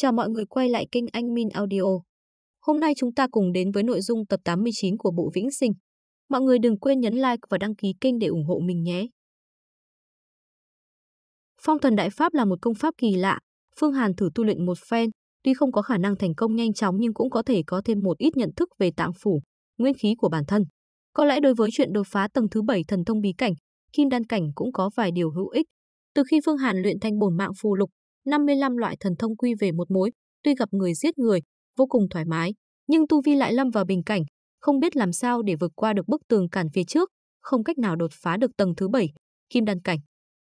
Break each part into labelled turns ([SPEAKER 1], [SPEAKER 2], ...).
[SPEAKER 1] Chào mọi người quay lại kênh Anh Min Audio. Hôm nay chúng ta cùng đến với nội dung tập 89 của bộ Vĩnh Sinh. Mọi người đừng quên nhấn like và đăng ký kênh để ủng hộ mình nhé. Phong thần đại pháp là một công pháp kỳ lạ, Phương Hàn thử tu luyện một phen, tuy không có khả năng thành công nhanh chóng nhưng cũng có thể có thêm một ít nhận thức về tạng phủ, nguyên khí của bản thân. Có lẽ đối với chuyện đột phá tầng thứ 7 thần thông bí cảnh, kim đan cảnh cũng có vài điều hữu ích. Từ khi Phương Hàn luyện thành bổn mạng phù lục, 55 loại thần thông quy về một mối, tuy gặp người giết người, vô cùng thoải mái, nhưng tu vi lại lâm vào bình cảnh, không biết làm sao để vượt qua được bức tường cản phía trước, không cách nào đột phá được tầng thứ 7, kim đan cảnh.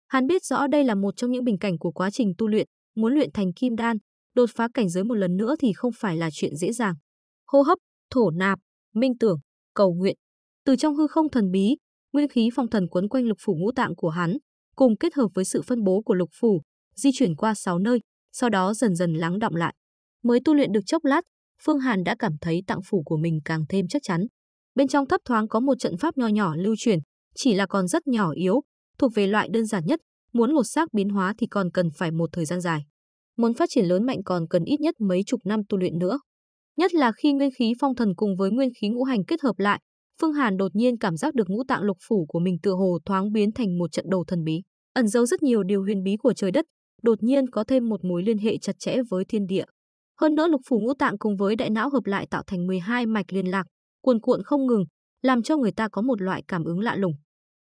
[SPEAKER 1] Hắn biết rõ đây là một trong những bình cảnh của quá trình tu luyện, muốn luyện thành kim đan, đột phá cảnh giới một lần nữa thì không phải là chuyện dễ dàng. Hô hấp, thổ nạp, minh tưởng, cầu nguyện. Từ trong hư không thần bí, nguyên khí phong thần quấn quanh lục phủ ngũ tạng của hắn, cùng kết hợp với sự phân bố của lục phủ, di chuyển qua 6 nơi, sau đó dần dần lắng động lại. Mới tu luyện được chốc lát, Phương Hàn đã cảm thấy tặng phủ của mình càng thêm chắc chắn. Bên trong thấp thoáng có một trận pháp nho nhỏ lưu truyền, chỉ là còn rất nhỏ yếu, thuộc về loại đơn giản nhất, muốn một xác biến hóa thì còn cần phải một thời gian dài. Muốn phát triển lớn mạnh còn cần ít nhất mấy chục năm tu luyện nữa. Nhất là khi nguyên khí phong thần cùng với nguyên khí ngũ hành kết hợp lại, Phương Hàn đột nhiên cảm giác được ngũ tạng lục phủ của mình tựa hồ thoáng biến thành một trận đầu thần bí, ẩn dấu rất nhiều điều huyền bí của trời đất, đột nhiên có thêm một mối liên hệ chặt chẽ với thiên địa. Hơn nữa lục phủ ngũ tạng cùng với đại não hợp lại tạo thành 12 mạch liên lạc, cuồn cuộn không ngừng, làm cho người ta có một loại cảm ứng lạ lùng.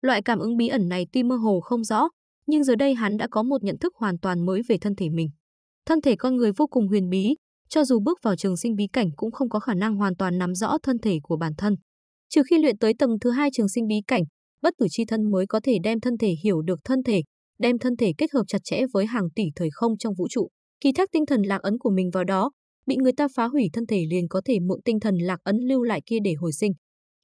[SPEAKER 1] Loại cảm ứng bí ẩn này tuy mơ hồ không rõ, nhưng giờ đây hắn đã có một nhận thức hoàn toàn mới về thân thể mình. Thân thể con người vô cùng huyền bí, cho dù bước vào trường sinh bí cảnh cũng không có khả năng hoàn toàn nắm rõ thân thể của bản thân. Trừ khi luyện tới tầng thứ hai trường sinh bí cảnh, bất tử chi thân mới có thể đem thân thể hiểu được thân thể, đem thân thể kết hợp chặt chẽ với hàng tỷ thời không trong vũ trụ, kỳ thác tinh thần lạc ấn của mình vào đó, bị người ta phá hủy thân thể liền có thể mượn tinh thần lạc ấn lưu lại kia để hồi sinh.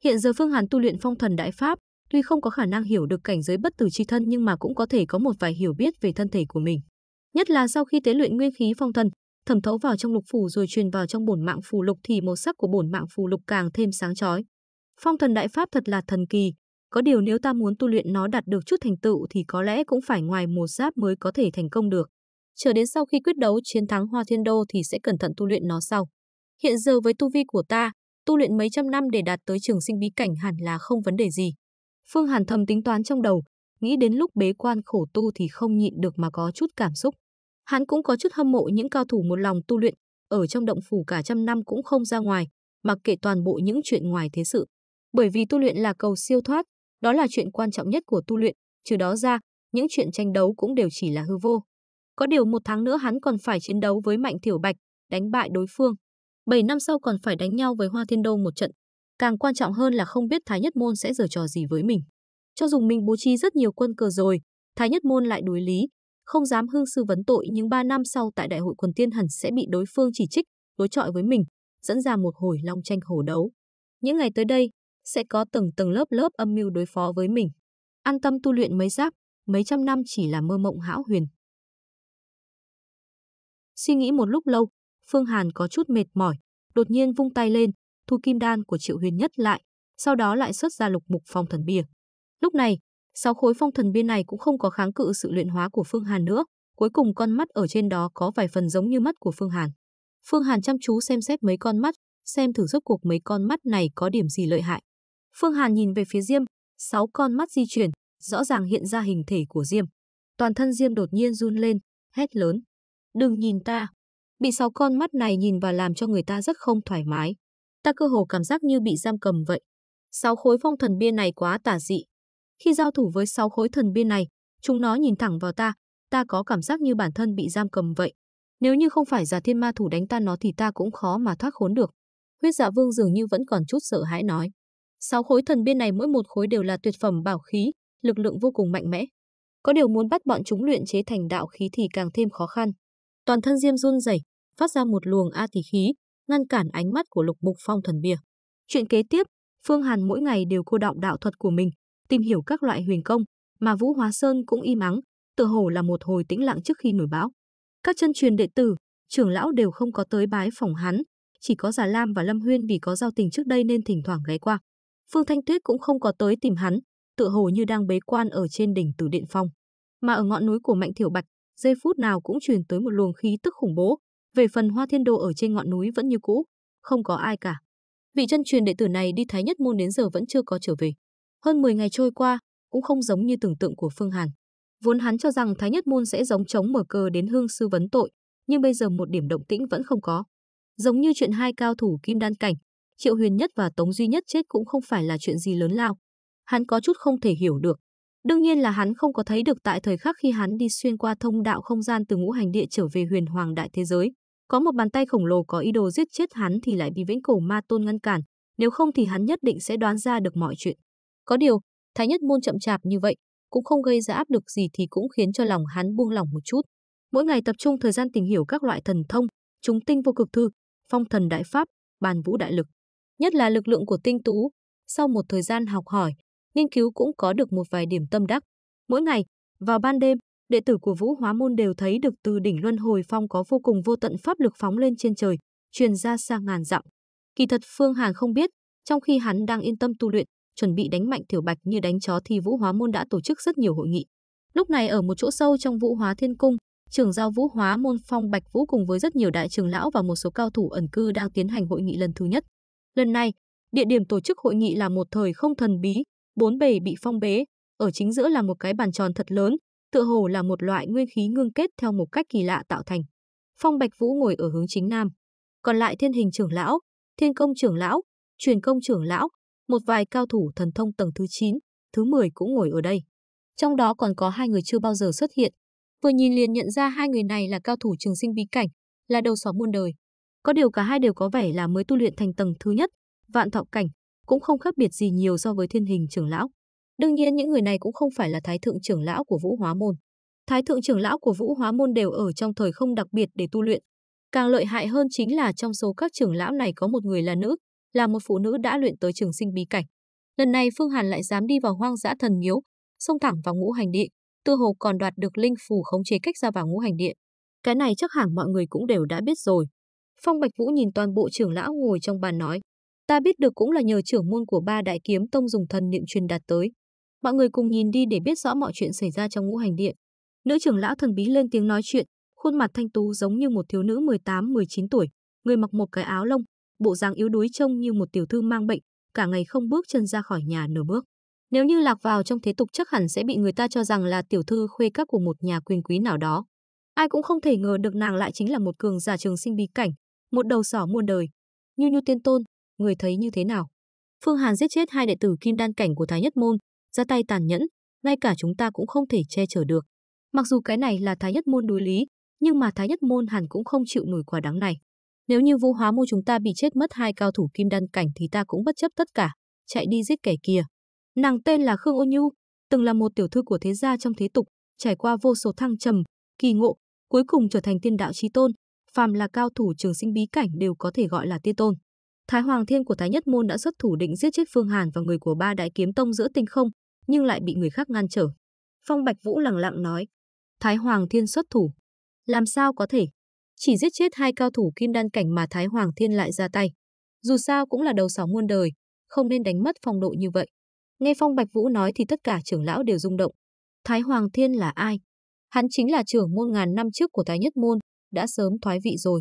[SPEAKER 1] Hiện giờ Phương Hàn tu luyện phong thần đại pháp, tuy không có khả năng hiểu được cảnh giới bất tử chi thân nhưng mà cũng có thể có một vài hiểu biết về thân thể của mình. Nhất là sau khi tế luyện nguyên khí phong thần, thẩm thấu vào trong lục phủ rồi truyền vào trong bổn mạng phù lục thì màu sắc của bổn mạng phù lục càng thêm sáng chói. Phong thần đại pháp thật là thần kỳ, có điều nếu ta muốn tu luyện nó đạt được chút thành tựu thì có lẽ cũng phải ngoài một giáp mới có thể thành công được. Chờ đến sau khi quyết đấu chiến thắng Hoa Thiên Đô thì sẽ cẩn thận tu luyện nó sau. Hiện giờ với tu vi của ta, tu luyện mấy trăm năm để đạt tới trường sinh bí cảnh hẳn là không vấn đề gì. Phương Hàn thầm tính toán trong đầu, nghĩ đến lúc bế quan khổ tu thì không nhịn được mà có chút cảm xúc. Hắn cũng có chút hâm mộ những cao thủ một lòng tu luyện, ở trong động phủ cả trăm năm cũng không ra ngoài, mặc kệ toàn bộ những chuyện ngoài thế sự. Bởi vì tu luyện là cầu siêu thoát, đó là chuyện quan trọng nhất của tu luyện, trừ đó ra, những chuyện tranh đấu cũng đều chỉ là hư vô. Có điều một tháng nữa hắn còn phải chiến đấu với Mạnh Tiểu Bạch, đánh bại đối phương. Bảy năm sau còn phải đánh nhau với Hoa Thiên Đô một trận. Càng quan trọng hơn là không biết Thái Nhất Môn sẽ giở trò gì với mình. Cho dù mình bố trí rất nhiều quân cờ rồi, Thái Nhất Môn lại đối lý, không dám hương sư vấn tội nhưng ba năm sau tại đại hội quần tiên hẳn sẽ bị đối phương chỉ trích, đối chọi với mình, dẫn ra một hồi long tranh hổ đấu. Những ngày tới đây, sẽ có từng tầng lớp lớp âm mưu đối phó với mình. An tâm tu luyện mấy giáp, mấy trăm năm chỉ là mơ mộng hão huyền. Suy nghĩ một lúc lâu, Phương Hàn có chút mệt mỏi, đột nhiên vung tay lên, thu kim đan của Triệu Huyền nhất lại, sau đó lại xuất ra lục mục phong thần bia. Lúc này, sáu khối phong thần bia này cũng không có kháng cự sự luyện hóa của Phương Hàn nữa, cuối cùng con mắt ở trên đó có vài phần giống như mắt của Phương Hàn. Phương Hàn chăm chú xem xét mấy con mắt, xem thử rốt cuộc mấy con mắt này có điểm gì lợi hại. Phương Hàn nhìn về phía Diêm, sáu con mắt di chuyển, rõ ràng hiện ra hình thể của Diêm. Toàn thân Diêm đột nhiên run lên, hét lớn. Đừng nhìn ta. Bị sáu con mắt này nhìn và làm cho người ta rất không thoải mái. Ta cơ hồ cảm giác như bị giam cầm vậy. Sáu khối phong thần bia này quá tả dị. Khi giao thủ với sáu khối thần bia này, chúng nó nhìn thẳng vào ta, ta có cảm giác như bản thân bị giam cầm vậy. Nếu như không phải giả thiên ma thủ đánh ta nó thì ta cũng khó mà thoát khốn được. Huyết dạ vương dường như vẫn còn chút sợ hãi nói. Sáu khối thần biên này mỗi một khối đều là tuyệt phẩm bảo khí, lực lượng vô cùng mạnh mẽ. Có điều muốn bắt bọn chúng luyện chế thành đạo khí thì càng thêm khó khăn. Toàn thân Diêm run rẩy, phát ra một luồng a tỷ khí, ngăn cản ánh mắt của Lục Mục Phong thần bia. Chuyện kế tiếp, Phương Hàn mỗi ngày đều cô đọng đạo thuật của mình, tìm hiểu các loại huyền công, mà Vũ Hóa Sơn cũng im ắng, tựa hồ là một hồi tĩnh lặng trước khi nổi bão. Các chân truyền đệ tử, trưởng lão đều không có tới bái phòng hắn, chỉ có Già Lam và Lâm Huyên vì có giao tình trước đây nên thỉnh thoảng ghé qua. Phương Thanh Tuyết cũng không có tới tìm hắn, tựa hồ như đang bế quan ở trên đỉnh Tử Điện Phong. Mà ở ngọn núi của Mạnh Thiểu Bạch, giây phút nào cũng truyền tới một luồng khí tức khủng bố, về phần Hoa Thiên Đồ ở trên ngọn núi vẫn như cũ, không có ai cả. Vị chân truyền đệ tử này đi Thái Nhất môn đến giờ vẫn chưa có trở về. Hơn 10 ngày trôi qua, cũng không giống như tưởng tượng của Phương Hàn. Vốn hắn cho rằng Thái Nhất môn sẽ giống chống mở cờ đến hương sư vấn tội, nhưng bây giờ một điểm động tĩnh vẫn không có. Giống như chuyện hai cao thủ kim đan cảnh, Triệu Huyền Nhất và Tống Duy Nhất chết cũng không phải là chuyện gì lớn lao. Hắn có chút không thể hiểu được. Đương nhiên là hắn không có thấy được tại thời khắc khi hắn đi xuyên qua thông đạo không gian từ ngũ hành địa trở về huyền hoàng đại thế giới. Có một bàn tay khổng lồ có ý đồ giết chết hắn thì lại bị vĩnh cổ ma tôn ngăn cản, nếu không thì hắn nhất định sẽ đoán ra được mọi chuyện. Có điều, Thái Nhất Môn chậm chạp như vậy, cũng không gây ra áp lực gì thì cũng khiến cho lòng hắn buông lỏng một chút. Mỗi ngày tập trung thời gian tìm hiểu các loại thần thông, chúng tinh vô cực thư, phong thần đại pháp, bàn vũ đại lực nhất là lực lượng của Tinh Tú. Sau một thời gian học hỏi, nghiên cứu cũng có được một vài điểm tâm đắc. Mỗi ngày, vào ban đêm, đệ tử của Vũ Hóa Môn đều thấy được từ đỉnh Luân Hồi Phong có vô cùng vô tận pháp lực phóng lên trên trời, truyền ra xa ngàn dặm. Kỳ thật Phương Hàn không biết, trong khi hắn đang yên tâm tu luyện, chuẩn bị đánh mạnh Tiểu Bạch như đánh chó thì Vũ Hóa Môn đã tổ chức rất nhiều hội nghị. Lúc này ở một chỗ sâu trong Vũ Hóa Thiên Cung, trưởng giao Vũ Hóa Môn Phong Bạch Vũ cùng với rất nhiều đại trưởng lão và một số cao thủ ẩn cư đang tiến hành hội nghị lần thứ nhất. Lần này, địa điểm tổ chức hội nghị là một thời không thần bí, bốn bề bị phong bế, ở chính giữa là một cái bàn tròn thật lớn, tựa hồ là một loại nguyên khí ngưng kết theo một cách kỳ lạ tạo thành. Phong Bạch Vũ ngồi ở hướng chính nam, còn lại Thiên Hình trưởng lão, Thiên Công trưởng lão, Truyền Công trưởng lão, một vài cao thủ thần thông tầng thứ 9, thứ 10 cũng ngồi ở đây. Trong đó còn có hai người chưa bao giờ xuất hiện. Vừa nhìn liền nhận ra hai người này là cao thủ trường sinh bí cảnh, là đầu sỏ muôn đời, có điều cả hai đều có vẻ là mới tu luyện thành tầng thứ nhất, vạn thọ cảnh, cũng không khác biệt gì nhiều so với thiên hình trưởng lão. Đương nhiên những người này cũng không phải là thái thượng trưởng lão của Vũ Hóa môn. Thái thượng trưởng lão của Vũ Hóa môn đều ở trong thời không đặc biệt để tu luyện. Càng lợi hại hơn chính là trong số các trưởng lão này có một người là nữ, là một phụ nữ đã luyện tới trường sinh bí cảnh. Lần này Phương Hàn lại dám đi vào hoang dã thần miếu, xông thẳng vào ngũ hành địa, tư hồ còn đoạt được linh phù khống chế cách ra vào ngũ hành địa. Cái này chắc hẳn mọi người cũng đều đã biết rồi. Phong Bạch Vũ nhìn toàn bộ trưởng lão ngồi trong bàn nói. Ta biết được cũng là nhờ trưởng môn của ba đại kiếm tông dùng thần niệm truyền đạt tới. Mọi người cùng nhìn đi để biết rõ mọi chuyện xảy ra trong ngũ hành điện. Nữ trưởng lão thần bí lên tiếng nói chuyện, khuôn mặt thanh tú giống như một thiếu nữ 18-19 tuổi, người mặc một cái áo lông, bộ dáng yếu đuối trông như một tiểu thư mang bệnh, cả ngày không bước chân ra khỏi nhà nửa bước. Nếu như lạc vào trong thế tục chắc hẳn sẽ bị người ta cho rằng là tiểu thư khuê các của một nhà quyền quý nào đó. Ai cũng không thể ngờ được nàng lại chính là một cường giả trường sinh bí cảnh, một đầu sỏ muôn đời. Như Nhu Tiên Tôn, người thấy như thế nào? Phương Hàn giết chết hai đệ tử kim đan cảnh của Thái Nhất Môn, ra tay tàn nhẫn, ngay cả chúng ta cũng không thể che chở được. Mặc dù cái này là Thái Nhất Môn đối lý, nhưng mà Thái Nhất Môn hẳn cũng không chịu nổi quả đắng này. Nếu như vô hóa môn chúng ta bị chết mất hai cao thủ kim đan cảnh thì ta cũng bất chấp tất cả, chạy đi giết kẻ kia. Nàng tên là Khương Ô Nhu, từng là một tiểu thư của thế gia trong thế tục, trải qua vô số thăng trầm, kỳ ngộ, cuối cùng trở thành tiên đạo chí tôn, phàm là cao thủ trường sinh bí cảnh đều có thể gọi là tiên tôn. Thái Hoàng Thiên của Thái Nhất Môn đã xuất thủ định giết chết Phương Hàn và người của ba đại kiếm tông giữa tinh không, nhưng lại bị người khác ngăn trở. Phong Bạch Vũ lặng lặng nói, Thái Hoàng Thiên xuất thủ. Làm sao có thể? Chỉ giết chết hai cao thủ kim đan cảnh mà Thái Hoàng Thiên lại ra tay. Dù sao cũng là đầu sóng muôn đời, không nên đánh mất phong độ như vậy. Nghe Phong Bạch Vũ nói thì tất cả trưởng lão đều rung động. Thái Hoàng Thiên là ai? Hắn chính là trưởng môn ngàn năm trước của Thái Nhất Môn, đã sớm thoái vị rồi.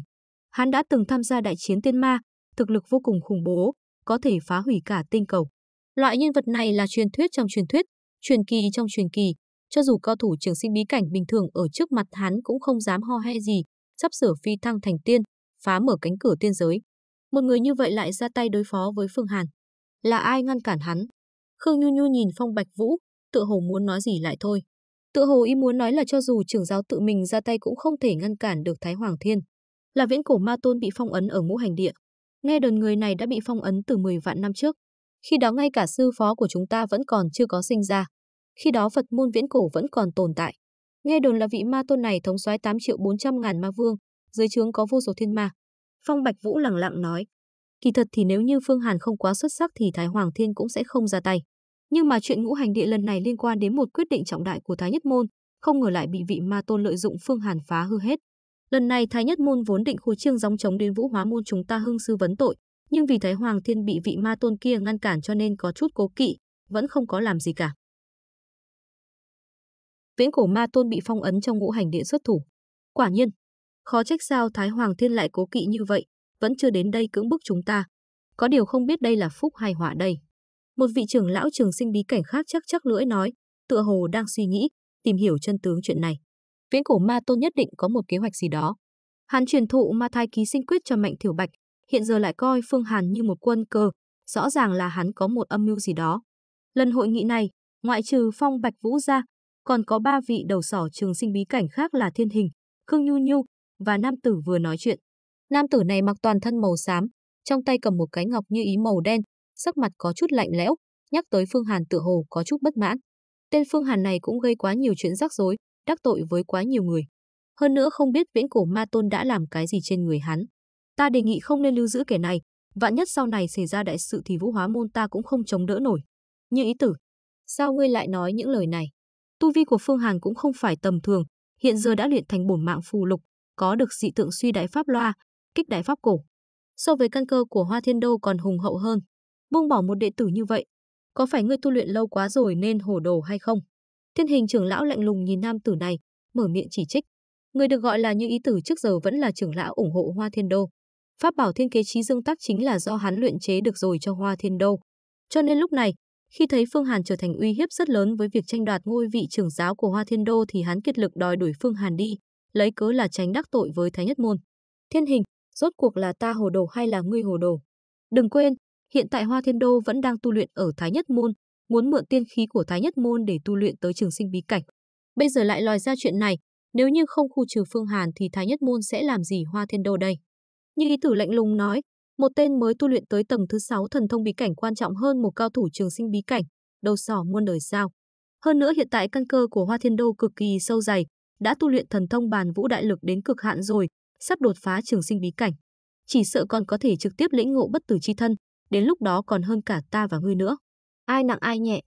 [SPEAKER 1] Hắn đã từng tham gia đại chiến tiên ma, thực lực vô cùng khủng bố, có thể phá hủy cả tinh cầu. Loại nhân vật này là truyền thuyết trong truyền thuyết, truyền kỳ trong truyền kỳ, cho dù cao thủ trường sinh bí cảnh bình thường ở trước mặt hắn cũng không dám ho he gì, sắp sửa phi thăng thành tiên, phá mở cánh cửa tiên giới. Một người như vậy lại ra tay đối phó với Phương Hàn. Là ai ngăn cản hắn? Khương Nhu Nhu nhìn Phong Bạch Vũ, tựa hồ muốn nói gì lại thôi tự hồ ý muốn nói là cho dù trưởng giáo tự mình ra tay cũng không thể ngăn cản được Thái Hoàng Thiên. Là viễn cổ ma tôn bị phong ấn ở ngũ hành địa. Nghe đồn người này đã bị phong ấn từ 10 vạn năm trước. Khi đó ngay cả sư phó của chúng ta vẫn còn chưa có sinh ra. Khi đó Phật môn viễn cổ vẫn còn tồn tại. Nghe đồn là vị ma tôn này thống soái 8 triệu 400 ngàn ma vương, dưới trướng có vô số thiên ma. Phong Bạch Vũ lặng lặng nói. Kỳ thật thì nếu như Phương Hàn không quá xuất sắc thì Thái Hoàng Thiên cũng sẽ không ra tay. Nhưng mà chuyện ngũ hành địa lần này liên quan đến một quyết định trọng đại của Thái Nhất Môn, không ngờ lại bị vị ma tôn lợi dụng Phương Hàn phá hư hết. Lần này Thái Nhất Môn vốn định khối trương gióng chống đến Vũ Hóa Môn chúng ta hưng sư vấn tội, nhưng vì Thái Hoàng Thiên bị vị ma tôn kia ngăn cản cho nên có chút cố kỵ, vẫn không có làm gì cả. Viễn cổ ma tôn bị phong ấn trong ngũ hành địa xuất thủ. Quả nhiên, khó trách sao Thái Hoàng Thiên lại cố kỵ như vậy, vẫn chưa đến đây cưỡng bức chúng ta. Có điều không biết đây là phúc hay họa đây. Một vị trưởng lão trường sinh bí cảnh khác chắc chắc lưỡi nói, tựa hồ đang suy nghĩ, tìm hiểu chân tướng chuyện này. Viễn cổ ma tôn nhất định có một kế hoạch gì đó. Hắn truyền thụ ma thai ký sinh quyết cho Mạnh Thiểu Bạch, hiện giờ lại coi Phương Hàn như một quân cơ, rõ ràng là hắn có một âm mưu gì đó. Lần hội nghị này, ngoại trừ Phong Bạch Vũ ra, còn có ba vị đầu sỏ trường sinh bí cảnh khác là Thiên Hình, Khương Nhu Nhu và nam tử vừa nói chuyện. Nam tử này mặc toàn thân màu xám, trong tay cầm một cái ngọc như ý màu đen, sắc mặt có chút lạnh lẽo, nhắc tới Phương Hàn tựa hồ có chút bất mãn. Tên Phương Hàn này cũng gây quá nhiều chuyện rắc rối, đắc tội với quá nhiều người. Hơn nữa không biết viễn cổ ma tôn đã làm cái gì trên người hắn. Ta đề nghị không nên lưu giữ kẻ này, vạn nhất sau này xảy ra đại sự thì vũ hóa môn ta cũng không chống đỡ nổi. Như ý tử, sao ngươi lại nói những lời này? Tu vi của Phương Hàn cũng không phải tầm thường, hiện giờ đã luyện thành bổn mạng phù lục, có được dị tượng suy đại pháp loa, kích đại pháp cổ. So với căn cơ của Hoa Thiên Đô còn hùng hậu hơn, buông bỏ một đệ tử như vậy? Có phải ngươi tu luyện lâu quá rồi nên hồ đồ hay không? Thiên hình trưởng lão lạnh lùng nhìn nam tử này, mở miệng chỉ trích. Người được gọi là như ý tử trước giờ vẫn là trưởng lão ủng hộ Hoa Thiên Đô. Pháp bảo thiên kế trí dương tác chính là do hắn luyện chế được rồi cho Hoa Thiên Đô. Cho nên lúc này, khi thấy Phương Hàn trở thành uy hiếp rất lớn với việc tranh đoạt ngôi vị trưởng giáo của Hoa Thiên Đô thì hắn kiệt lực đòi đuổi Phương Hàn đi, lấy cớ là tránh đắc tội với Thái Nhất Môn. Thiên hình, rốt cuộc là ta hồ đồ hay là ngươi hồ đồ? Đừng quên, Hiện tại Hoa Thiên Đô vẫn đang tu luyện ở Thái Nhất Môn, muốn mượn tiên khí của Thái Nhất Môn để tu luyện tới trường sinh bí cảnh. Bây giờ lại lòi ra chuyện này, nếu như không khu trừ Phương Hàn thì Thái Nhất Môn sẽ làm gì Hoa Thiên Đô đây? Như ý tử lạnh lùng nói, một tên mới tu luyện tới tầng thứ 6 thần thông bí cảnh quan trọng hơn một cao thủ trường sinh bí cảnh, đầu sỏ muôn đời sao. Hơn nữa hiện tại căn cơ của Hoa Thiên Đô cực kỳ sâu dày, đã tu luyện thần thông bàn vũ đại lực đến cực hạn rồi, sắp đột phá trường sinh bí cảnh. Chỉ sợ còn có thể trực tiếp lĩnh ngộ bất tử chi thân, đến lúc đó còn hơn cả ta và ngươi nữa. Ai nặng ai nhẹ.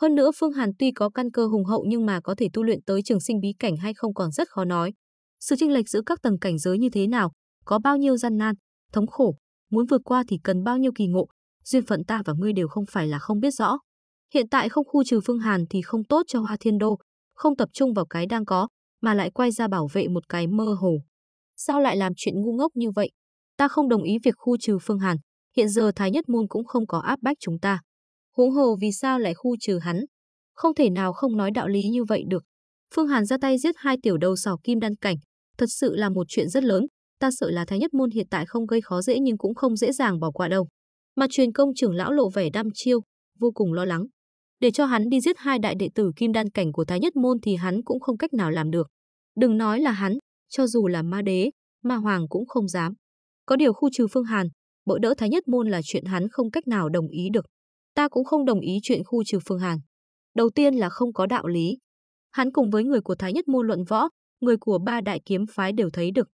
[SPEAKER 1] Hơn nữa Phương Hàn tuy có căn cơ hùng hậu nhưng mà có thể tu luyện tới trường sinh bí cảnh hay không còn rất khó nói. Sự chênh lệch giữa các tầng cảnh giới như thế nào, có bao nhiêu gian nan, thống khổ, muốn vượt qua thì cần bao nhiêu kỳ ngộ, duyên phận ta và ngươi đều không phải là không biết rõ. Hiện tại không khu trừ Phương Hàn thì không tốt cho Hoa Thiên Đô, không tập trung vào cái đang có, mà lại quay ra bảo vệ một cái mơ hồ. Sao lại làm chuyện ngu ngốc như vậy? Ta không đồng ý việc khu trừ Phương Hàn, hiện giờ Thái Nhất Môn cũng không có áp bách chúng ta. Huống hồ vì sao lại khu trừ hắn? Không thể nào không nói đạo lý như vậy được. Phương Hàn ra tay giết hai tiểu đầu sỏ kim đan cảnh, thật sự là một chuyện rất lớn, ta sợ là Thái Nhất Môn hiện tại không gây khó dễ nhưng cũng không dễ dàng bỏ qua đâu. Mà truyền công trưởng lão lộ vẻ đăm chiêu, vô cùng lo lắng. Để cho hắn đi giết hai đại đệ tử kim đan cảnh của Thái Nhất Môn thì hắn cũng không cách nào làm được. Đừng nói là hắn, cho dù là ma đế, ma hoàng cũng không dám. Có điều khu trừ Phương Hàn, bỡ đỡ Thái Nhất Môn là chuyện hắn không cách nào đồng ý được. Ta cũng không đồng ý chuyện khu trừ Phương hàn. Đầu tiên là không có đạo lý. Hắn cùng với người của Thái Nhất Môn luận võ, người của ba đại kiếm phái đều thấy được.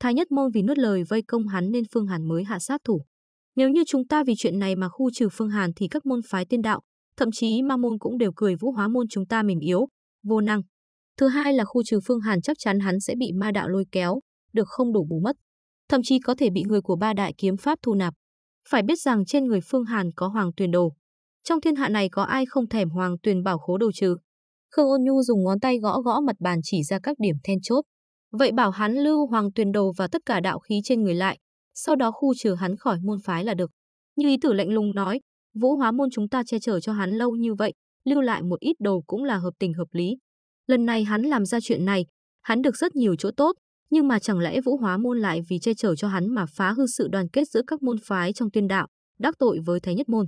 [SPEAKER 1] Thái Nhất Môn vì nuốt lời vây công hắn nên Phương Hàn mới hạ sát thủ. Nếu như chúng ta vì chuyện này mà khu trừ Phương Hàn thì các môn phái tiên đạo, thậm chí ma môn cũng đều cười vũ hóa môn chúng ta mềm yếu, vô năng. Thứ hai là khu trừ Phương Hàn chắc chắn hắn sẽ bị ma đạo lôi kéo, được không đủ bù mất thậm chí có thể bị người của ba đại kiếm pháp thu nạp. Phải biết rằng trên người Phương Hàn có hoàng tuyền đồ. Trong thiên hạ này có ai không thèm hoàng tuyền bảo khố đồ chứ? Khương Ôn Nhu dùng ngón tay gõ gõ mặt bàn chỉ ra các điểm then chốt. Vậy bảo hắn lưu hoàng tuyền đồ và tất cả đạo khí trên người lại, sau đó khu trừ hắn khỏi môn phái là được. Như ý tử lạnh lùng nói, vũ hóa môn chúng ta che chở cho hắn lâu như vậy, lưu lại một ít đồ cũng là hợp tình hợp lý. Lần này hắn làm ra chuyện này, hắn được rất nhiều chỗ tốt, nhưng mà chẳng lẽ Vũ Hóa Môn lại vì che chở cho hắn mà phá hư sự đoàn kết giữa các môn phái trong tiên đạo, đắc tội với Thái Nhất Môn.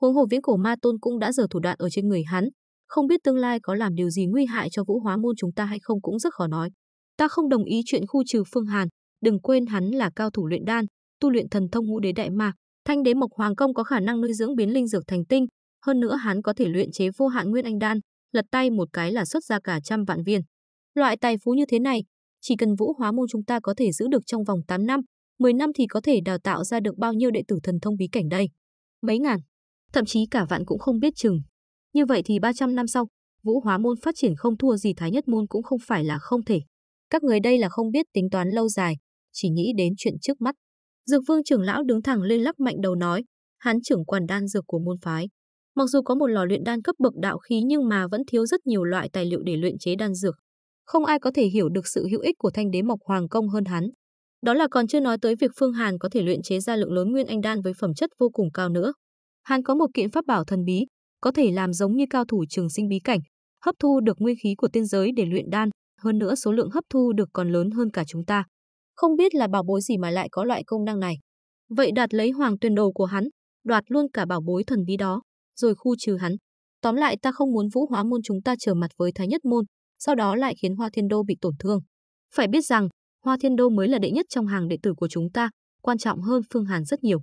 [SPEAKER 1] Huống hồ viễn cổ ma tôn cũng đã giở thủ đoạn ở trên người hắn, không biết tương lai có làm điều gì nguy hại cho Vũ Hóa Môn chúng ta hay không cũng rất khó nói. Ta không đồng ý chuyện khu trừ Phương Hàn, đừng quên hắn là cao thủ luyện đan, tu luyện thần thông ngũ đế đại ma, thanh đế mộc hoàng công có khả năng nuôi dưỡng biến linh dược thành tinh, hơn nữa hắn có thể luyện chế vô hạn nguyên anh đan, lật tay một cái là xuất ra cả trăm vạn viên. Loại tài phú như thế này, chỉ cần vũ hóa môn chúng ta có thể giữ được trong vòng 8 năm, 10 năm thì có thể đào tạo ra được bao nhiêu đệ tử thần thông bí cảnh đây? Mấy ngàn, thậm chí cả vạn cũng không biết chừng. Như vậy thì 300 năm sau, vũ hóa môn phát triển không thua gì thái nhất môn cũng không phải là không thể. Các người đây là không biết tính toán lâu dài, chỉ nghĩ đến chuyện trước mắt. Dược vương trưởng lão đứng thẳng lên lắc mạnh đầu nói, hắn trưởng quản đan dược của môn phái. Mặc dù có một lò luyện đan cấp bậc đạo khí nhưng mà vẫn thiếu rất nhiều loại tài liệu để luyện chế đan dược không ai có thể hiểu được sự hữu ích của thanh đế mộc hoàng công hơn hắn. Đó là còn chưa nói tới việc Phương Hàn có thể luyện chế ra lượng lớn nguyên anh đan với phẩm chất vô cùng cao nữa. Hàn có một kiện pháp bảo thần bí, có thể làm giống như cao thủ trường sinh bí cảnh, hấp thu được nguyên khí của tiên giới để luyện đan, hơn nữa số lượng hấp thu được còn lớn hơn cả chúng ta. Không biết là bảo bối gì mà lại có loại công năng này. Vậy đạt lấy hoàng tuyên đồ của hắn, đoạt luôn cả bảo bối thần bí đó, rồi khu trừ hắn. Tóm lại ta không muốn vũ hóa môn chúng ta trở mặt với thái nhất môn, sau đó lại khiến Hoa Thiên Đô bị tổn thương. Phải biết rằng, Hoa Thiên Đô mới là đệ nhất trong hàng đệ tử của chúng ta, quan trọng hơn Phương Hàn rất nhiều.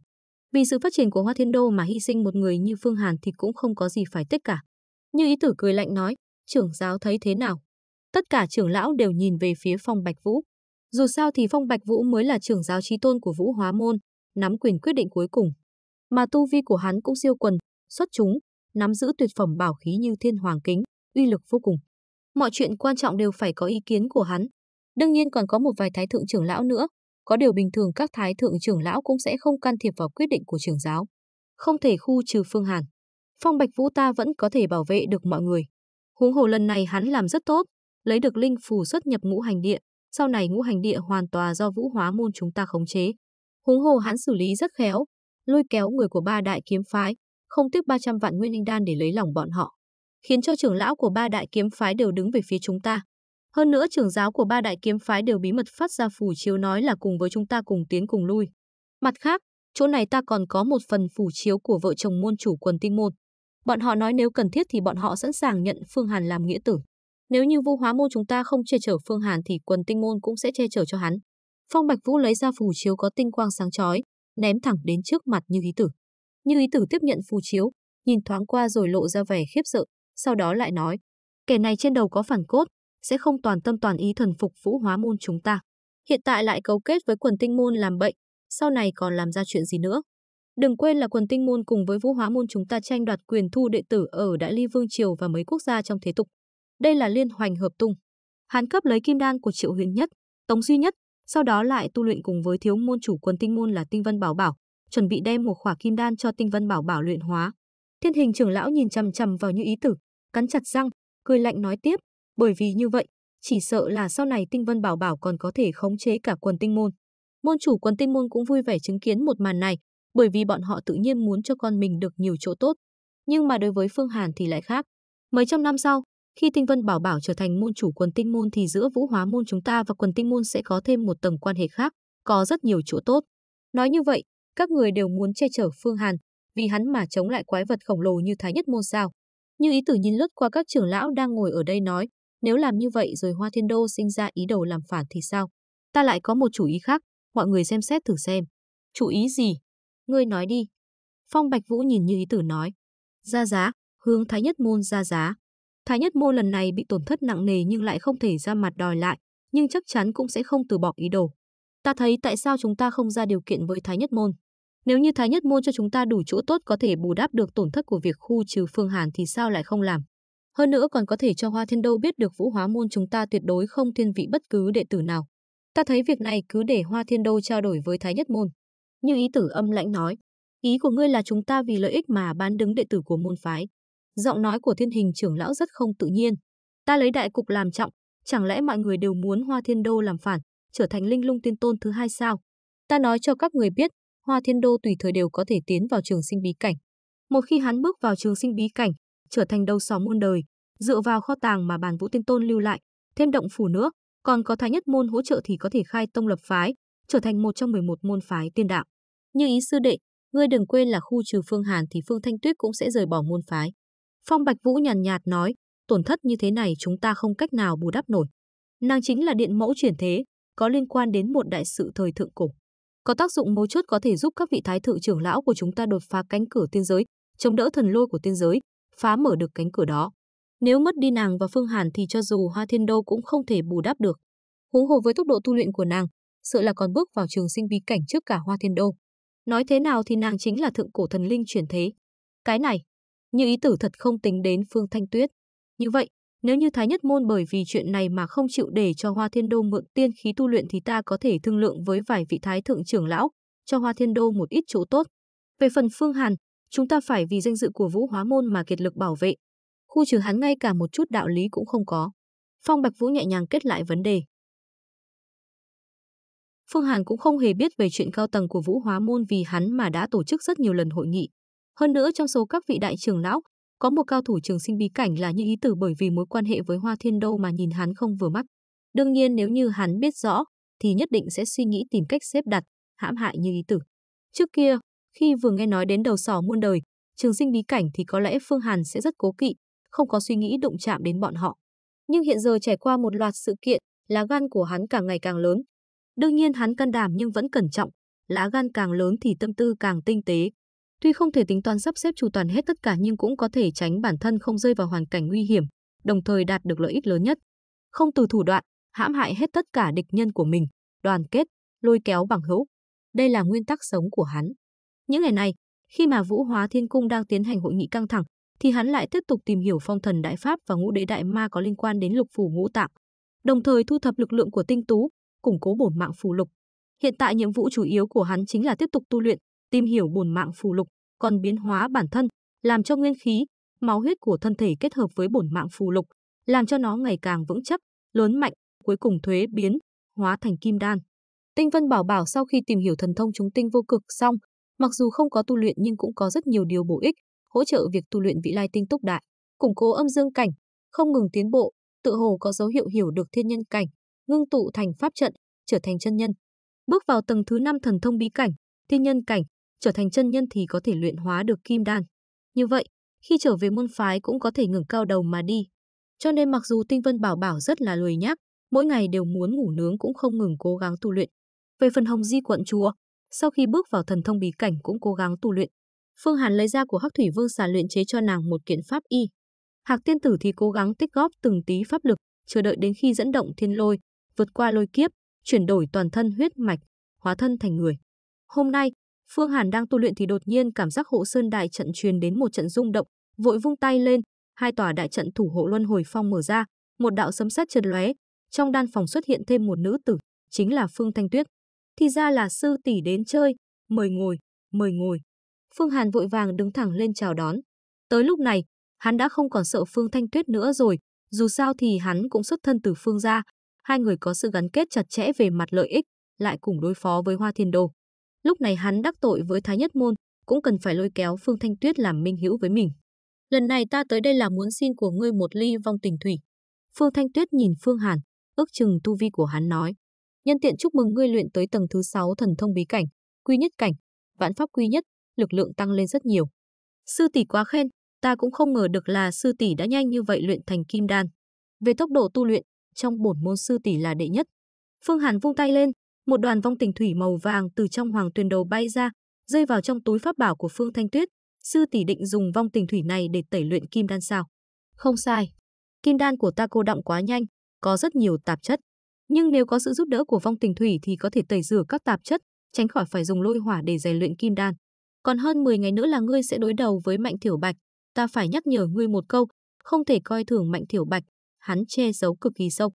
[SPEAKER 1] Vì sự phát triển của Hoa Thiên Đô mà hy sinh một người như Phương Hàn thì cũng không có gì phải tiếc cả. Như ý tử cười lạnh nói, trưởng giáo thấy thế nào? Tất cả trưởng lão đều nhìn về phía Phong Bạch Vũ. Dù sao thì Phong Bạch Vũ mới là trưởng giáo trí tôn của Vũ Hóa Môn, nắm quyền quyết định cuối cùng. Mà tu vi của hắn cũng siêu quần, xuất chúng, nắm giữ tuyệt phẩm bảo khí như thiên hoàng kính, uy lực vô cùng mọi chuyện quan trọng đều phải có ý kiến của hắn. Đương nhiên còn có một vài thái thượng trưởng lão nữa, có điều bình thường các thái thượng trưởng lão cũng sẽ không can thiệp vào quyết định của trưởng giáo. Không thể khu trừ Phương Hàn. Phong Bạch Vũ ta vẫn có thể bảo vệ được mọi người. Huống hồ lần này hắn làm rất tốt, lấy được linh phù xuất nhập ngũ hành địa, sau này ngũ hành địa hoàn toàn do vũ hóa môn chúng ta khống chế. Huống hồ hắn xử lý rất khéo, lôi kéo người của ba đại kiếm phái, không tiếc 300 vạn nguyên linh đan để lấy lòng bọn họ khiến cho trưởng lão của ba đại kiếm phái đều đứng về phía chúng ta. Hơn nữa trưởng giáo của ba đại kiếm phái đều bí mật phát ra phù chiếu nói là cùng với chúng ta cùng tiến cùng lui. Mặt khác, chỗ này ta còn có một phần phù chiếu của vợ chồng môn chủ quần tinh môn. Bọn họ nói nếu cần thiết thì bọn họ sẵn sàng nhận Phương Hàn làm nghĩa tử. Nếu như vu Hóa môn chúng ta không che chở Phương Hàn thì quần tinh môn cũng sẽ che chở cho hắn. Phong Bạch Vũ lấy ra phù chiếu có tinh quang sáng chói, ném thẳng đến trước mặt Như Ý Tử. Như Ý Tử tiếp nhận phù chiếu, nhìn thoáng qua rồi lộ ra vẻ khiếp sợ, sau đó lại nói, kẻ này trên đầu có phản cốt, sẽ không toàn tâm toàn ý thần phục vũ hóa môn chúng ta. Hiện tại lại cấu kết với quần tinh môn làm bệnh, sau này còn làm ra chuyện gì nữa. Đừng quên là quần tinh môn cùng với vũ hóa môn chúng ta tranh đoạt quyền thu đệ tử ở Đại Ly Vương Triều và mấy quốc gia trong thế tục. Đây là liên hoành hợp tung. Hán cấp lấy kim đan của triệu huyền nhất, tống duy nhất, sau đó lại tu luyện cùng với thiếu môn chủ quần tinh môn là tinh vân bảo bảo, chuẩn bị đem một khỏa kim đan cho tinh vân bảo bảo luyện hóa. Thiên hình trưởng lão nhìn chằm chằm vào như ý tử, cắn chặt răng, cười lạnh nói tiếp, bởi vì như vậy, chỉ sợ là sau này Tinh Vân Bảo Bảo còn có thể khống chế cả quần tinh môn. Môn chủ quần tinh môn cũng vui vẻ chứng kiến một màn này, bởi vì bọn họ tự nhiên muốn cho con mình được nhiều chỗ tốt. Nhưng mà đối với Phương Hàn thì lại khác. Mấy trăm năm sau, khi Tinh Vân Bảo Bảo trở thành môn chủ quần tinh môn thì giữa Vũ Hóa môn chúng ta và quần tinh môn sẽ có thêm một tầng quan hệ khác, có rất nhiều chỗ tốt. Nói như vậy, các người đều muốn che chở Phương Hàn, vì hắn mà chống lại quái vật khổng lồ như Thái Nhất môn sao? Như ý tử nhìn lướt qua các trưởng lão đang ngồi ở đây nói, nếu làm như vậy rồi Hoa Thiên Đô sinh ra ý đồ làm phản thì sao? Ta lại có một chủ ý khác, mọi người xem xét thử xem. Chủ ý gì? Ngươi nói đi. Phong Bạch Vũ nhìn như ý tử nói. Ra giá, hướng Thái Nhất Môn ra giá. Thái Nhất Môn lần này bị tổn thất nặng nề nhưng lại không thể ra mặt đòi lại, nhưng chắc chắn cũng sẽ không từ bỏ ý đồ. Ta thấy tại sao chúng ta không ra điều kiện với Thái Nhất Môn? Nếu như Thái Nhất Môn cho chúng ta đủ chỗ tốt có thể bù đắp được tổn thất của việc khu trừ Phương Hàn thì sao lại không làm? Hơn nữa còn có thể cho Hoa Thiên Đô biết được Vũ Hóa Môn chúng ta tuyệt đối không thiên vị bất cứ đệ tử nào. Ta thấy việc này cứ để Hoa Thiên Đô trao đổi với Thái Nhất Môn. Như ý tử âm lãnh nói, ý của ngươi là chúng ta vì lợi ích mà bán đứng đệ tử của môn phái. Giọng nói của thiên hình trưởng lão rất không tự nhiên. Ta lấy đại cục làm trọng, chẳng lẽ mọi người đều muốn Hoa Thiên Đô làm phản, trở thành linh lung tiên tôn thứ hai sao? Ta nói cho các người biết, Hoa Thiên Đô tùy thời đều có thể tiến vào trường sinh bí cảnh. Một khi hắn bước vào trường sinh bí cảnh, trở thành đầu sóng muôn đời, dựa vào kho tàng mà bàn vũ tiên tôn lưu lại, thêm động phủ nữa, còn có thái nhất môn hỗ trợ thì có thể khai tông lập phái, trở thành một trong 11 môn phái tiên đạo. Như ý sư đệ, ngươi đừng quên là khu trừ Phương Hàn thì Phương Thanh Tuyết cũng sẽ rời bỏ môn phái. Phong Bạch Vũ nhàn nhạt, nhạt nói, tổn thất như thế này chúng ta không cách nào bù đắp nổi. Nàng chính là điện mẫu chuyển thế, có liên quan đến một đại sự thời thượng cổ có tác dụng mấu chốt có thể giúp các vị thái thượng trưởng lão của chúng ta đột phá cánh cửa tiên giới, chống đỡ thần lôi của tiên giới, phá mở được cánh cửa đó. Nếu mất đi nàng và Phương Hàn thì cho dù Hoa Thiên Đô cũng không thể bù đắp được. Huống hồ với tốc độ tu luyện của nàng, sợ là còn bước vào trường sinh bí cảnh trước cả Hoa Thiên Đô. Nói thế nào thì nàng chính là thượng cổ thần linh chuyển thế. Cái này, như ý tử thật không tính đến Phương Thanh Tuyết. Như vậy, nếu như Thái Nhất Môn bởi vì chuyện này mà không chịu để cho Hoa Thiên Đô mượn tiên khí tu luyện thì ta có thể thương lượng với vài vị Thái Thượng trưởng lão, cho Hoa Thiên Đô một ít chỗ tốt. Về phần Phương Hàn, chúng ta phải vì danh dự của Vũ Hóa Môn mà kiệt lực bảo vệ. Khu trừ hắn ngay cả một chút đạo lý cũng không có. Phong Bạch Vũ nhẹ nhàng kết lại vấn đề. Phương Hàn cũng không hề biết về chuyện cao tầng của Vũ Hóa Môn vì hắn mà đã tổ chức rất nhiều lần hội nghị. Hơn nữa trong số các vị đại trưởng lão, có một cao thủ trường sinh bí cảnh là những ý tử bởi vì mối quan hệ với Hoa Thiên đô mà nhìn hắn không vừa mắt. Đương nhiên nếu như hắn biết rõ, thì nhất định sẽ suy nghĩ tìm cách xếp đặt, hãm hại như ý tử. Trước kia, khi vừa nghe nói đến đầu sò muôn đời, trường sinh bí cảnh thì có lẽ Phương Hàn sẽ rất cố kỵ, không có suy nghĩ đụng chạm đến bọn họ. Nhưng hiện giờ trải qua một loạt sự kiện, lá gan của hắn càng ngày càng lớn. Đương nhiên hắn can đảm nhưng vẫn cẩn trọng, lá gan càng lớn thì tâm tư càng tinh tế, Tuy không thể tính toán sắp xếp chu toàn hết tất cả nhưng cũng có thể tránh bản thân không rơi vào hoàn cảnh nguy hiểm, đồng thời đạt được lợi ích lớn nhất. Không từ thủ đoạn, hãm hại hết tất cả địch nhân của mình, đoàn kết, lôi kéo bằng hữu. Đây là nguyên tắc sống của hắn. Những ngày này, khi mà Vũ Hóa Thiên Cung đang tiến hành hội nghị căng thẳng, thì hắn lại tiếp tục tìm hiểu phong thần đại pháp và ngũ đế đại ma có liên quan đến lục phủ ngũ tạng, đồng thời thu thập lực lượng của tinh tú, củng cố bổn mạng phù lục. Hiện tại nhiệm vụ chủ yếu của hắn chính là tiếp tục tu luyện, tìm hiểu bổn mạng phù lục, còn biến hóa bản thân, làm cho nguyên khí, máu huyết của thân thể kết hợp với bổn mạng phù lục, làm cho nó ngày càng vững chắc, lớn mạnh, cuối cùng thuế biến, hóa thành kim đan. Tinh Vân Bảo Bảo sau khi tìm hiểu thần thông chúng tinh vô cực xong, mặc dù không có tu luyện nhưng cũng có rất nhiều điều bổ ích, hỗ trợ việc tu luyện vị lai tinh túc đại, củng cố âm dương cảnh, không ngừng tiến bộ, tự hồ có dấu hiệu hiểu được thiên nhân cảnh, ngưng tụ thành pháp trận, trở thành chân nhân. Bước vào tầng thứ 5 thần thông bí cảnh, thiên nhân cảnh, trở thành chân nhân thì có thể luyện hóa được kim đan. Như vậy, khi trở về môn phái cũng có thể ngẩng cao đầu mà đi. Cho nên mặc dù Tinh Vân Bảo Bảo rất là lười nhác, mỗi ngày đều muốn ngủ nướng cũng không ngừng cố gắng tu luyện. Về phần Hồng Di quận chúa, sau khi bước vào thần thông bí cảnh cũng cố gắng tu luyện. Phương Hàn lấy ra của Hắc Thủy Vương xà luyện chế cho nàng một kiện pháp y. Hạc Tiên tử thì cố gắng tích góp từng tí pháp lực, chờ đợi đến khi dẫn động thiên lôi, vượt qua lôi kiếp, chuyển đổi toàn thân huyết mạch, hóa thân thành người. Hôm nay, Phương Hàn đang tu luyện thì đột nhiên cảm giác hộ sơn đại trận truyền đến một trận rung động, vội vung tay lên, hai tòa đại trận thủ hộ luân hồi phong mở ra, một đạo sấm sét chợt lóe, trong đan phòng xuất hiện thêm một nữ tử, chính là Phương Thanh Tuyết. Thì ra là sư tỷ đến chơi, mời ngồi, mời ngồi. Phương Hàn vội vàng đứng thẳng lên chào đón. Tới lúc này, hắn đã không còn sợ Phương Thanh Tuyết nữa rồi, dù sao thì hắn cũng xuất thân từ Phương gia, hai người có sự gắn kết chặt chẽ về mặt lợi ích, lại cùng đối phó với Hoa Thiên Đồ. Lúc này hắn đắc tội với Thái Nhất Môn, cũng cần phải lôi kéo Phương Thanh Tuyết làm minh hữu với mình. Lần này ta tới đây là muốn xin của ngươi một ly vong tình thủy. Phương Thanh Tuyết nhìn Phương Hàn, ước chừng tu vi của hắn nói. Nhân tiện chúc mừng ngươi luyện tới tầng thứ 6 thần thông bí cảnh, quy nhất cảnh, vạn pháp quy nhất, lực lượng tăng lên rất nhiều. Sư tỷ quá khen, ta cũng không ngờ được là sư tỷ đã nhanh như vậy luyện thành kim đan. Về tốc độ tu luyện, trong bổn môn sư tỷ là đệ nhất. Phương Hàn vung tay lên, một đoàn vong tình thủy màu vàng từ trong hoàng tuyền đầu bay ra, rơi vào trong túi pháp bảo của Phương Thanh Tuyết, sư tỷ định dùng vong tình thủy này để tẩy luyện kim đan sao? Không sai. Kim đan của ta cô động quá nhanh, có rất nhiều tạp chất, nhưng nếu có sự giúp đỡ của vong tình thủy thì có thể tẩy rửa các tạp chất, tránh khỏi phải dùng lôi hỏa để rèn luyện kim đan. Còn hơn 10 ngày nữa là ngươi sẽ đối đầu với Mạnh Thiểu Bạch, ta phải nhắc nhở ngươi một câu, không thể coi thường Mạnh Thiểu Bạch, hắn che giấu cực kỳ sâu.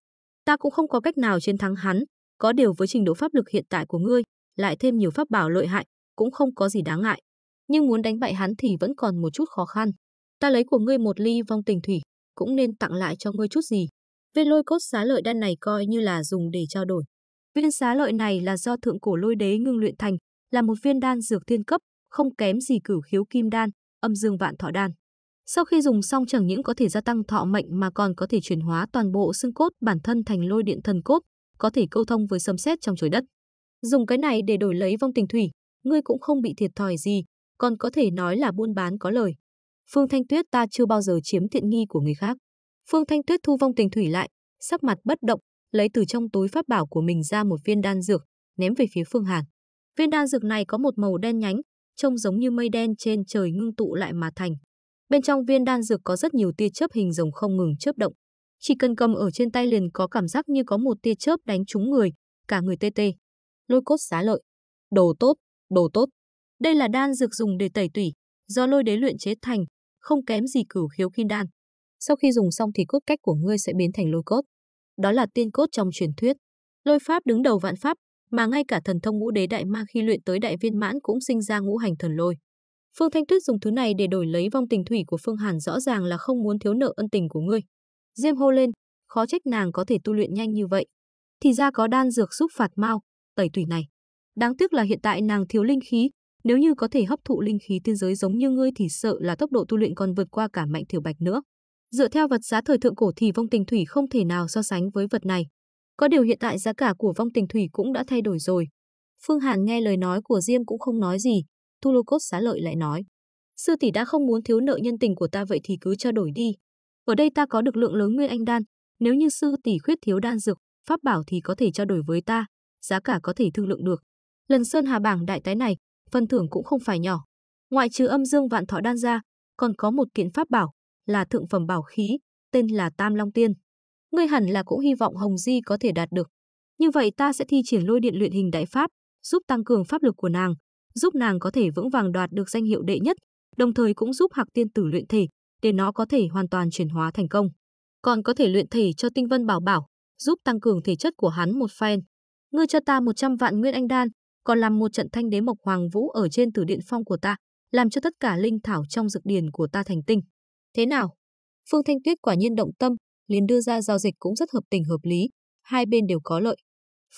[SPEAKER 1] Ta cũng không có cách nào chiến thắng hắn, có điều với trình độ pháp lực hiện tại của ngươi, lại thêm nhiều pháp bảo lợi hại, cũng không có gì đáng ngại. Nhưng muốn đánh bại hắn thì vẫn còn một chút khó khăn. Ta lấy của ngươi một ly vong tình thủy, cũng nên tặng lại cho ngươi chút gì. Viên lôi cốt xá lợi đan này coi như là dùng để trao đổi. Viên xá lợi này là do thượng cổ lôi đế ngưng luyện thành, là một viên đan dược thiên cấp, không kém gì cửu khiếu kim đan, âm dương vạn thọ đan. Sau khi dùng xong chẳng những có thể gia tăng thọ mệnh mà còn có thể chuyển hóa toàn bộ xương cốt bản thân thành lôi điện thần cốt, có thể câu thông với sấm sét trong trời đất. Dùng cái này để đổi lấy vong tình thủy, ngươi cũng không bị thiệt thòi gì, còn có thể nói là buôn bán có lời. Phương Thanh Tuyết ta chưa bao giờ chiếm tiện nghi của người khác. Phương Thanh Tuyết thu vong tình thủy lại, sắc mặt bất động, lấy từ trong túi pháp bảo của mình ra một viên đan dược, ném về phía Phương Hàn. Viên đan dược này có một màu đen nhánh, trông giống như mây đen trên trời ngưng tụ lại mà thành. Bên trong viên đan dược có rất nhiều tia chớp hình rồng không ngừng chớp động. Chỉ cần cầm ở trên tay liền có cảm giác như có một tia chớp đánh trúng người, cả người tê tê. Lôi cốt xá lợi. Đồ tốt, đồ tốt. Đây là đan dược dùng để tẩy tủy, do lôi đế luyện chế thành, không kém gì cửu khiếu kim đan. Sau khi dùng xong thì cốt cách của ngươi sẽ biến thành lôi cốt. Đó là tiên cốt trong truyền thuyết. Lôi pháp đứng đầu vạn pháp, mà ngay cả thần thông ngũ đế đại ma khi luyện tới đại viên mãn cũng sinh ra ngũ hành thần lôi. Phương Thanh Tuyết dùng thứ này để đổi lấy vong tình thủy của Phương Hàn rõ ràng là không muốn thiếu nợ ân tình của ngươi. Diêm hô lên, khó trách nàng có thể tu luyện nhanh như vậy. Thì ra có đan dược xúc phạt mau, tẩy tủy này. Đáng tiếc là hiện tại nàng thiếu linh khí, nếu như có thể hấp thụ linh khí tiên giới giống như ngươi thì sợ là tốc độ tu luyện còn vượt qua cả mạnh thiểu bạch nữa. Dựa theo vật giá thời thượng cổ thì vong tình thủy không thể nào so sánh với vật này. Có điều hiện tại giá cả của vong tình thủy cũng đã thay đổi rồi. Phương Hàn nghe lời nói của Diêm cũng không nói gì, Thu Lô Cốt xá lợi lại nói. Sư tỷ đã không muốn thiếu nợ nhân tình của ta vậy thì cứ trao đổi đi, ở đây ta có được lượng lớn nguyên anh đan, nếu như sư tỷ khuyết thiếu đan dược, pháp bảo thì có thể trao đổi với ta, giá cả có thể thương lượng được. Lần Sơn Hà bảng đại tái này, phần thưởng cũng không phải nhỏ. Ngoại trừ âm dương vạn thọ đan ra, còn có một kiện pháp bảo, là thượng phẩm bảo khí, tên là Tam Long Tiên. Ngươi hẳn là cũng hy vọng Hồng Di có thể đạt được. Như vậy ta sẽ thi triển lôi điện luyện hình đại pháp, giúp tăng cường pháp lực của nàng, giúp nàng có thể vững vàng đoạt được danh hiệu đệ nhất, đồng thời cũng giúp Hạc Tiên Tử luyện thể, để nó có thể hoàn toàn chuyển hóa thành công. Còn có thể luyện thể cho Tinh Vân Bảo Bảo, giúp tăng cường thể chất của hắn một phen. Ngươi cho ta 100 vạn nguyên anh đan, còn làm một trận thanh đế mộc hoàng vũ ở trên tử điện phong của ta, làm cho tất cả linh thảo trong dược điền của ta thành tinh. Thế nào? Phương Thanh Tuyết quả nhiên động tâm, liền đưa ra giao dịch cũng rất hợp tình hợp lý, hai bên đều có lợi.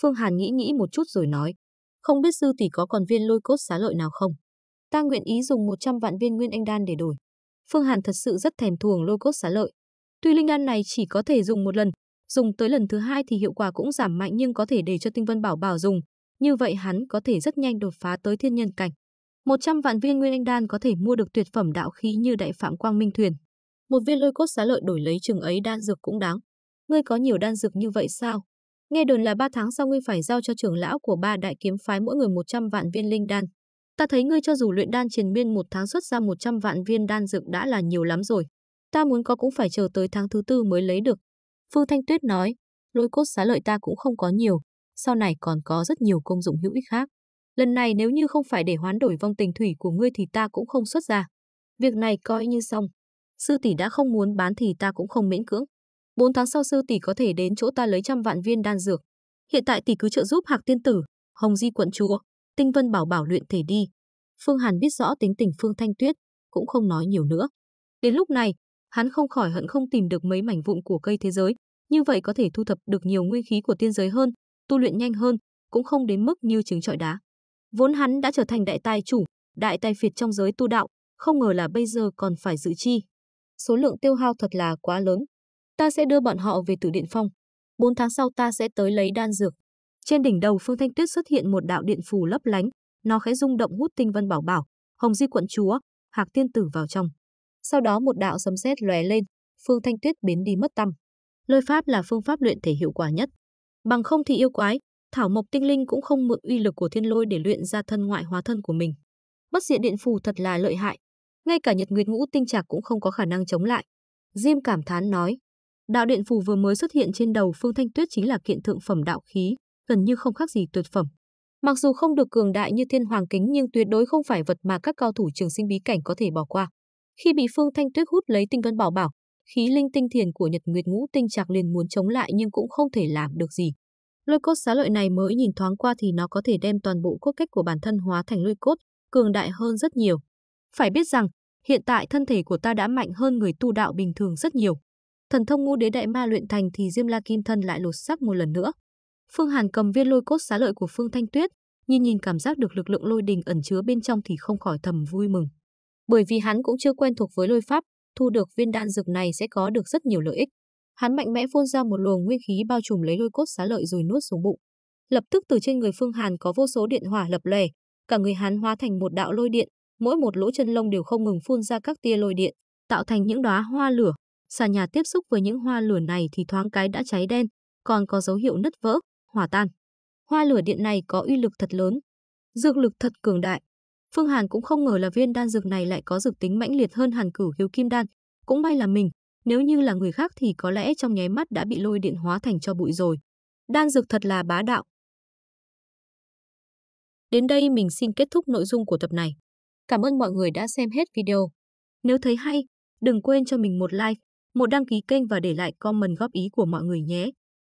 [SPEAKER 1] Phương Hàn nghĩ nghĩ một chút rồi nói, không biết sư tỷ có còn viên lôi cốt xá lợi nào không? Ta nguyện ý dùng 100 vạn viên nguyên anh đan để đổi. Phương Hàn thật sự rất thèm thuồng lôi cốt xá lợi. Tuy linh đan này chỉ có thể dùng một lần, dùng tới lần thứ hai thì hiệu quả cũng giảm mạnh nhưng có thể để cho Tinh Vân Bảo Bảo dùng, như vậy hắn có thể rất nhanh đột phá tới thiên nhân cảnh. 100 vạn viên nguyên anh đan có thể mua được tuyệt phẩm đạo khí như đại phạm quang minh thuyền. Một viên lôi cốt xá lợi đổi lấy chừng ấy đan dược cũng đáng. Ngươi có nhiều đan dược như vậy sao? Nghe đồn là 3 tháng sau ngươi phải giao cho trưởng lão của ba đại kiếm phái mỗi người 100 vạn viên linh đan. Ta thấy ngươi cho dù luyện đan triền miên một tháng xuất ra 100 vạn viên đan dược đã là nhiều lắm rồi. Ta muốn có cũng phải chờ tới tháng thứ tư mới lấy được. Phương Thanh Tuyết nói, lôi cốt xá lợi ta cũng không có nhiều, sau này còn có rất nhiều công dụng hữu ích khác. Lần này nếu như không phải để hoán đổi vong tình thủy của ngươi thì ta cũng không xuất ra. Việc này coi như xong. Sư tỷ đã không muốn bán thì ta cũng không miễn cưỡng. 4 tháng sau sư tỷ có thể đến chỗ ta lấy trăm vạn viên đan dược. Hiện tại tỷ cứ trợ giúp Hạc Tiên Tử, Hồng Di quận chúa, Tinh Vân bảo bảo luyện thể đi. Phương Hàn biết rõ tính tình Phương Thanh Tuyết, cũng không nói nhiều nữa. Đến lúc này, hắn không khỏi hận không tìm được mấy mảnh vụn của cây thế giới, như vậy có thể thu thập được nhiều nguyên khí của tiên giới hơn, tu luyện nhanh hơn, cũng không đến mức như trứng trọi đá. Vốn hắn đã trở thành đại tài chủ, đại tài phiệt trong giới tu đạo, không ngờ là bây giờ còn phải dự chi. Số lượng tiêu hao thật là quá lớn. Ta sẽ đưa bọn họ về Tử Điện Phong. 4 tháng sau ta sẽ tới lấy đan dược. Trên đỉnh đầu Phương Thanh Tuyết xuất hiện một đạo điện phù lấp lánh, nó khẽ rung động hút tinh vân bảo bảo, hồng di quận chúa, hạc tiên tử vào trong. Sau đó một đạo sấm sét lóe lên, Phương Thanh Tuyết biến đi mất tâm Lôi pháp là phương pháp luyện thể hiệu quả nhất. Bằng không thì yêu quái, thảo mộc tinh linh cũng không mượn uy lực của thiên lôi để luyện ra thân ngoại hóa thân của mình. Bất diện điện phù thật là lợi hại, ngay cả Nhật Nguyệt Ngũ tinh trạc cũng không có khả năng chống lại. Diêm cảm thán nói, đạo điện phù vừa mới xuất hiện trên đầu Phương Thanh Tuyết chính là kiện thượng phẩm đạo khí, gần như không khác gì tuyệt phẩm. Mặc dù không được cường đại như thiên hoàng kính nhưng tuyệt đối không phải vật mà các cao thủ trường sinh bí cảnh có thể bỏ qua. Khi bị Phương Thanh Tuyết hút lấy tinh vân bảo bảo, khí linh tinh thiền của Nhật Nguyệt Ngũ Tinh Trạc liền muốn chống lại nhưng cũng không thể làm được gì. Lôi cốt xá lợi này mới nhìn thoáng qua thì nó có thể đem toàn bộ cốt cách của bản thân hóa thành lôi cốt, cường đại hơn rất nhiều. Phải biết rằng, hiện tại thân thể của ta đã mạnh hơn người tu đạo bình thường rất nhiều. Thần thông ngũ đế đại ma luyện thành thì Diêm La Kim Thân lại lột xác một lần nữa. Phương Hàn cầm viên lôi cốt xá lợi của Phương Thanh Tuyết, nhìn nhìn cảm giác được lực lượng lôi đình ẩn chứa bên trong thì không khỏi thầm vui mừng. Bởi vì hắn cũng chưa quen thuộc với lôi pháp, thu được viên đạn dược này sẽ có được rất nhiều lợi ích. Hắn mạnh mẽ phun ra một luồng nguyên khí bao trùm lấy lôi cốt xá lợi rồi nuốt xuống bụng. Lập tức từ trên người Phương Hàn có vô số điện hỏa lập lòe, cả người hắn hóa thành một đạo lôi điện, mỗi một lỗ chân lông đều không ngừng phun ra các tia lôi điện, tạo thành những đóa hoa lửa. Sàn nhà tiếp xúc với những hoa lửa này thì thoáng cái đã cháy đen, còn có dấu hiệu nứt vỡ, hòa tan. Hoa lửa điện này có uy lực thật lớn, dược lực thật cường đại. Phương Hàn cũng không ngờ là viên đan dược này lại có dược tính mãnh liệt hơn Hàn Cửu Hiếu Kim đan, cũng may là mình, nếu như là người khác thì có lẽ trong nháy mắt đã bị lôi điện hóa thành cho bụi rồi. Đan dược thật là bá đạo. Đến đây mình xin kết thúc nội dung của tập này. Cảm ơn mọi người đã xem hết video. Nếu thấy hay, đừng quên cho mình một like, một đăng ký kênh và để lại comment góp ý của mọi người nhé.